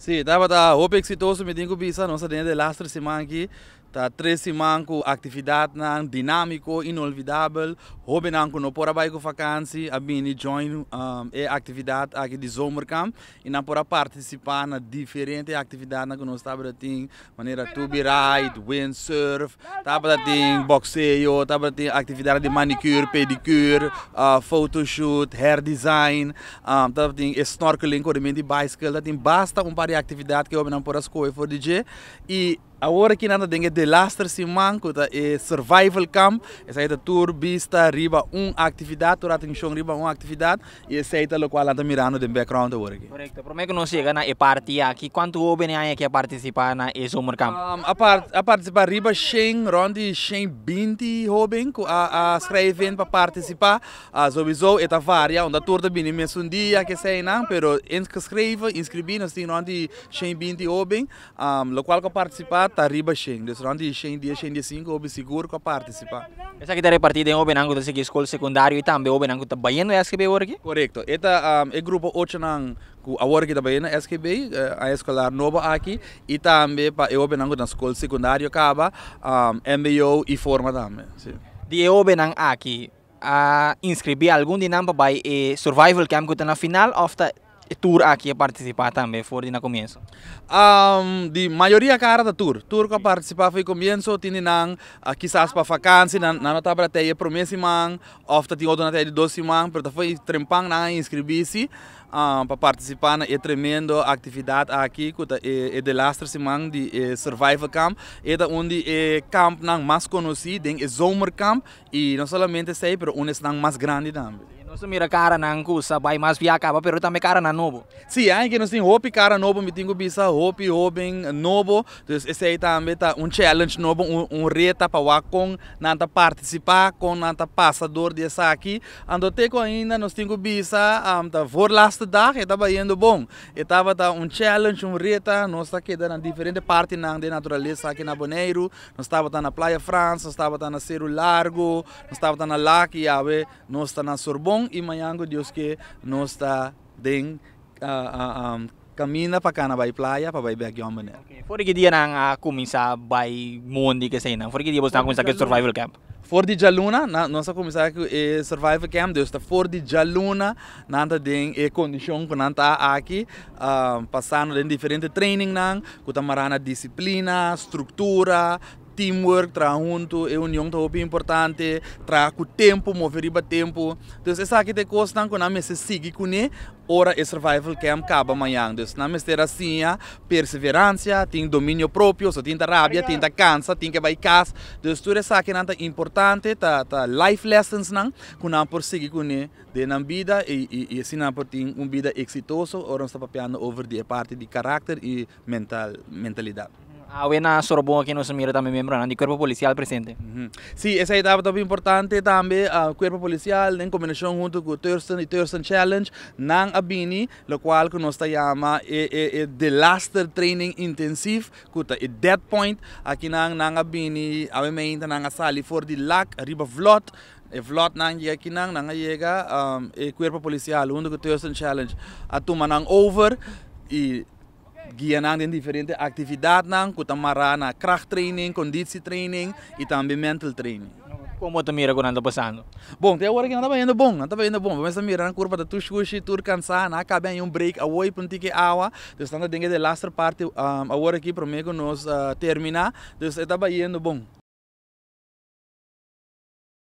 Sim, estava da OPEX exitoso, me eso que tengo visa, no de lastro semana aquí. Ta treci manco actividade na dinâmico, inolvidável. Hoje nanco no pora bai com vacancy, a bini join um, e atividade aqui de Zomercamp e na pora participar na diferente atividade na que nós estamos tem maneira tube ride, windsurf, tabra tem boxeio, tabra tem atividade de manicure, pedicure, uh, photoshoot, hair design, um, tabra tem snorkeling, corrimento de bicycle, tem basta um par de atividade que hoje não pora escolher for DJ e a hora que nada tem de delastre se manco, tá? É survival camp, essa aí tá tour, vista, riba, um atividade, tour tem chão, riba, um atividade, e essa aí tá lo qual anda mirando de background agora aqui. Correto, Por é que não chega na e eh, parte aqui? Quanto homem é que participar na e eh, summer camp? Um, a, part, a participar riba, chen, rondi, chen, 20 homem, a, a escrever para participar, a zobizo, é tá varia, onde a tour tá bem, mesmo um dia, que sei não, pero inscreva, inscrevi, nós tem rondi, chen, 20 homem, um, lo qual que participar, tarriba scendi, se o scendi e scendi 5 obi sicuro che partecipa. E sa che dare partite obi nango da segi scuola secondario e também obi nango da baiano SKB Correto. Corretto, eta um, e gruppo ocenan ku aworki da baiano SKB eh, a escolar nova aqui e também para o obi nango da escola secundária, caba um, MBO e forma também. Sì. Di e nang aqui a algum de pa para survival camp ku na final ou está tour aqui a participar também, foi na começo? Um, de maioria cara da tour. Tour que a participar foi começo, tinha não, uh, ah, quizás para vacância, na nota para teia por mês semana, ofta tinha outra na teia de dois semanas, portanto foi trempang na inscrever-se um, para participar na é tremendo atividade aqui, que é, é de lastre semana de é Survival Camp, é da onde é camp não mais conhecido, é summer Camp, e não somente sei, mas um dos mais grande também. Nossa, mira cara nangu, sabai mas via acaba, pero também cara na novo. Sim, sí, é, que nós temos hope cara novo, me tenho bisa hope open novo. Então esse aí também tá um challenge novo, um, um reta para o com nanta participar, com nanta passador dessa aqui. Ando com ainda nós temos bisa, um, tá for last day, e tava indo bom. E tava tá um challenge, um reta, nós tá aqui na diferente parte na de natureza aqui na Boneiro. Nós tava tá na Praia França, nós tava tá na Cerro Largo, nós tava tá na Lac, nós tá na Sorbonne e amanhã Deus que nós está den uh, uh, um, caminha para cá na Bay Playa, para Bay Bagyong Mané. Okay. Por que dia nang uh, começar Bay Mundi que sei não? Por que dia você está começar aquele Survival Camp? For di Jaluna, na, nossa começar que eh, Survival Camp, Deus está for de Jaluna, nanta den é eh, condição que nanta aqui, uh, passando em diferente training nang, com marana disciplina, estrutura, teamwork, tra junto, é união tão bem importante, tra com tempo, mover tempo. Então, essa aqui tem coisa que não me se sigue com né, ora é survival camp acaba amanhã. Então, não me ter assim, perseverança, tem domínio próprio, só tem rabia, tem cansa, tem que vai casa. Então, tudo isso aqui não é importante, tá, tá life lessons não, que não por seguir com né, de na vida e, e, e assim não por ter uma vida exitosa, ora está papiando over de parte de caráter e mental, mentalidade. Há uma Sorbonne aqui no Sumiro também membro de corpo policial presente. Uhum. Sim, essa etapa também importante também, o uh, ah, corpo policial em combinação junto com Thurston e Thurston Challenge, não abini, o qual que nós chama é, é, The Laster Training Intensive, que eh, é Dead Point, aqui não, não abini, obviamente não sali for the lac, riba vlot, e vlot nang ye kinang nang yega um, ah, e eh, corpo policial, junto com o Thurston Challenge, atuma nang over e guiando em diferentes atividades, como krachttraining, conditioning e também mental training. Como está mira quando anda passando? Bom, até agora que anda indo bom, anda indo bom. Mas a mira na curva da tá tu chuchi, tu cansar, na em um break, away para um tique água. Então estamos dentro da last parte, agora ah, aqui para mim que nós ah, terminar. Então está indo bom.